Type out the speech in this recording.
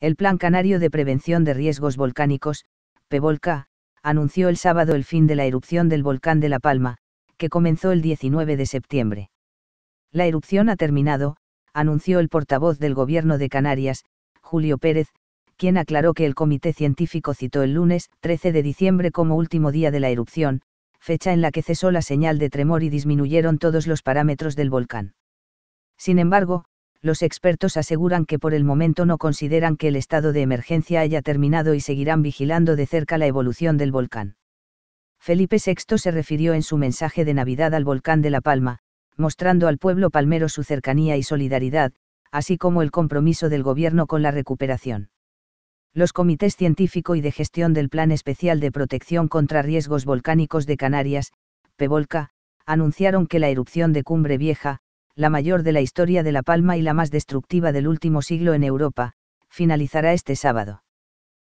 El Plan Canario de Prevención de Riesgos Volcánicos, PEVOLCA, anunció el sábado el fin de la erupción del volcán de La Palma, que comenzó el 19 de septiembre. La erupción ha terminado, anunció el portavoz del Gobierno de Canarias, Julio Pérez, quien aclaró que el comité científico citó el lunes 13 de diciembre como último día de la erupción, fecha en la que cesó la señal de tremor y disminuyeron todos los parámetros del volcán. Sin embargo, los expertos aseguran que por el momento no consideran que el estado de emergencia haya terminado y seguirán vigilando de cerca la evolución del volcán. Felipe VI se refirió en su mensaje de Navidad al volcán de La Palma, mostrando al pueblo palmero su cercanía y solidaridad, así como el compromiso del gobierno con la recuperación. Los comités científico y de gestión del Plan Especial de Protección contra Riesgos Volcánicos de Canarias, PEVOLCA, anunciaron que la erupción de Cumbre Vieja, la mayor de la historia de La Palma y la más destructiva del último siglo en Europa, finalizará este sábado.